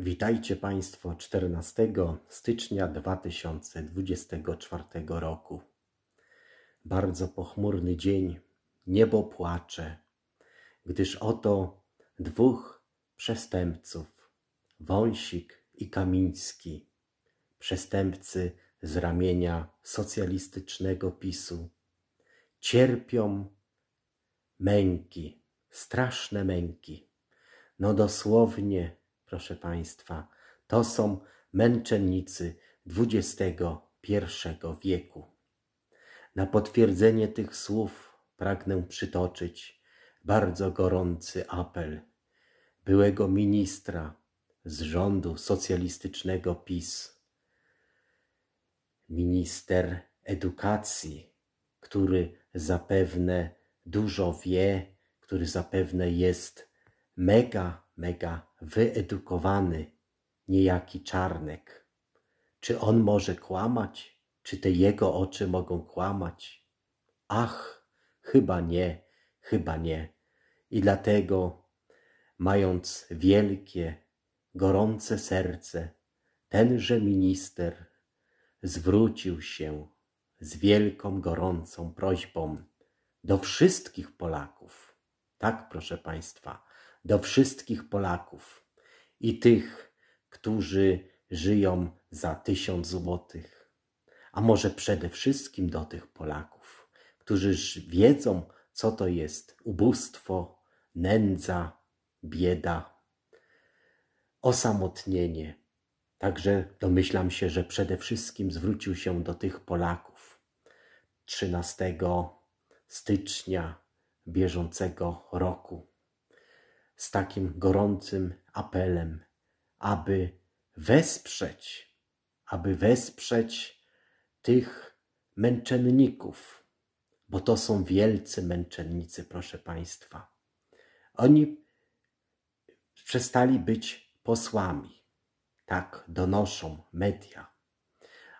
Witajcie Państwo 14 stycznia 2024 roku. Bardzo pochmurny dzień, niebo płacze, gdyż oto dwóch przestępców, Wąsik i Kamiński, przestępcy z ramienia socjalistycznego PiSu, cierpią męki, straszne męki. No dosłownie proszę Państwa, to są męczennicy XXI wieku. Na potwierdzenie tych słów pragnę przytoczyć bardzo gorący apel byłego ministra z rządu socjalistycznego PiS, minister edukacji, który zapewne dużo wie, który zapewne jest mega, mega wyedukowany niejaki czarnek. Czy on może kłamać? Czy te jego oczy mogą kłamać? Ach, chyba nie, chyba nie. I dlatego, mając wielkie, gorące serce, tenże minister zwrócił się z wielką, gorącą prośbą do wszystkich Polaków. Tak, proszę Państwa do wszystkich Polaków i tych, którzy żyją za tysiąc złotych, a może przede wszystkim do tych Polaków, którzy wiedzą, co to jest ubóstwo, nędza, bieda, osamotnienie. Także domyślam się, że przede wszystkim zwrócił się do tych Polaków. 13 stycznia bieżącego roku z takim gorącym apelem, aby wesprzeć, aby wesprzeć tych męczenników, bo to są wielcy męczennicy, proszę Państwa. Oni przestali być posłami, tak donoszą media,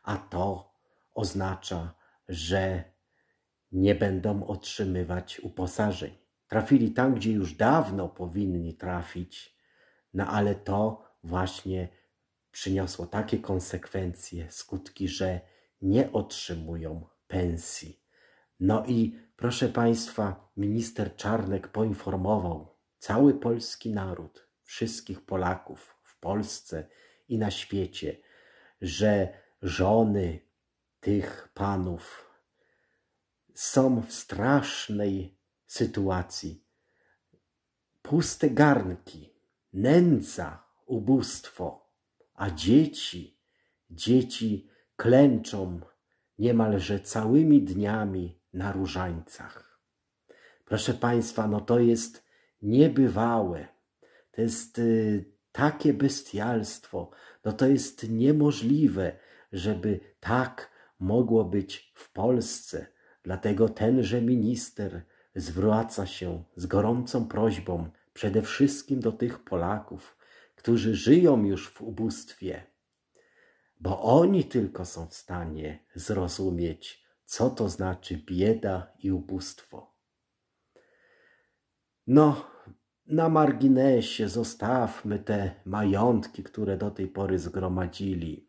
a to oznacza, że nie będą otrzymywać uposażeń. Trafili tam, gdzie już dawno powinni trafić, no ale to właśnie przyniosło takie konsekwencje, skutki, że nie otrzymują pensji. No i proszę Państwa, minister Czarnek poinformował cały polski naród, wszystkich Polaków w Polsce i na świecie, że żony tych panów są w strasznej sytuacji. Puste garnki, nędza, ubóstwo, a dzieci, dzieci klęczą niemalże całymi dniami na różańcach. Proszę Państwa, no to jest niebywałe. To jest y, takie bestialstwo. No to jest niemożliwe, żeby tak mogło być w Polsce. Dlatego tenże minister zwraca się z gorącą prośbą przede wszystkim do tych Polaków, którzy żyją już w ubóstwie, bo oni tylko są w stanie zrozumieć, co to znaczy bieda i ubóstwo. No, na marginesie zostawmy te majątki, które do tej pory zgromadzili.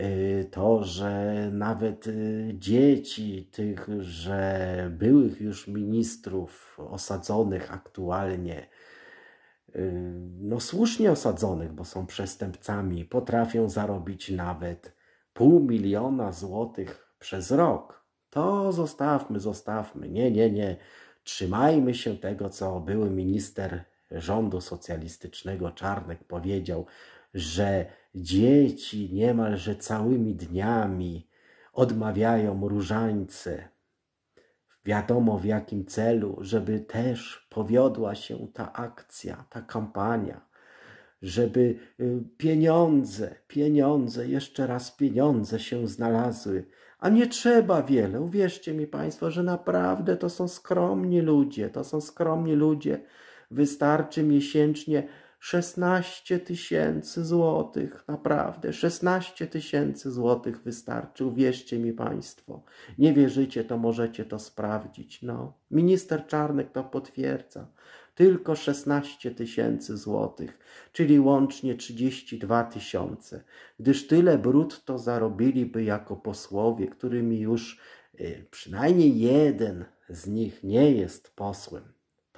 Y, to, że nawet y, dzieci tychże byłych już ministrów osadzonych aktualnie, y, no słusznie osadzonych, bo są przestępcami, potrafią zarobić nawet pół miliona złotych przez rok. To zostawmy, zostawmy. Nie, nie, nie. Trzymajmy się tego, co były minister rządu socjalistycznego Czarnek powiedział, że dzieci niemalże całymi dniami odmawiają różańce. Wiadomo w jakim celu, żeby też powiodła się ta akcja, ta kampania, żeby y, pieniądze, pieniądze, jeszcze raz pieniądze się znalazły. A nie trzeba wiele. Uwierzcie mi Państwo, że naprawdę to są skromni ludzie, to są skromni ludzie. Wystarczy miesięcznie 16 tysięcy złotych, naprawdę, 16 tysięcy złotych wystarczy, uwierzcie mi Państwo. Nie wierzycie, to możecie to sprawdzić, no. Minister Czarnek to potwierdza. Tylko 16 tysięcy złotych, czyli łącznie 32 tysiące, gdyż tyle brutto zarobiliby jako posłowie, którymi już y, przynajmniej jeden z nich nie jest posłem.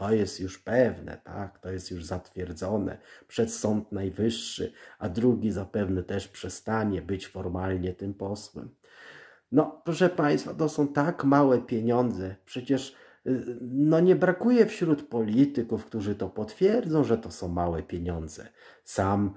To jest już pewne, tak? To jest już zatwierdzone przez Sąd Najwyższy, a drugi zapewne też przestanie być formalnie tym posłem. No, proszę Państwa, to są tak małe pieniądze. Przecież y, no nie brakuje wśród polityków, którzy to potwierdzą, że to są małe pieniądze. Sam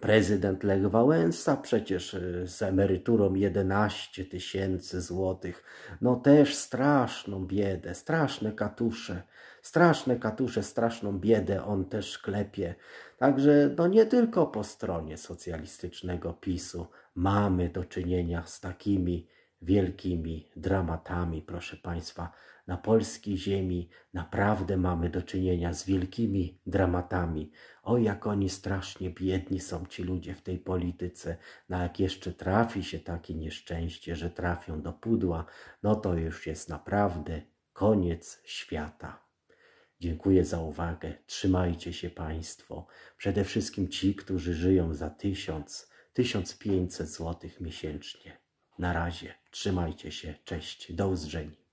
prezydent Lech Wałęsa przecież y, z emeryturą 11 tysięcy złotych. No też straszną biedę, straszne katusze, straszne katusze, straszną biedę on też klepie. Także no nie tylko po stronie socjalistycznego PiSu mamy do czynienia z takimi wielkimi dramatami, proszę Państwa. Na polskiej ziemi naprawdę mamy do czynienia z wielkimi dramatami. O, jak oni strasznie biedni są ci ludzie w tej polityce. No, jak jeszcze trafi się takie nieszczęście, że trafią do pudła, no to już jest naprawdę koniec świata. Dziękuję za uwagę. Trzymajcie się Państwo. Przede wszystkim ci, którzy żyją za 1000, 1500 zł miesięcznie. Na razie, trzymajcie się, cześć, do usłyszenia.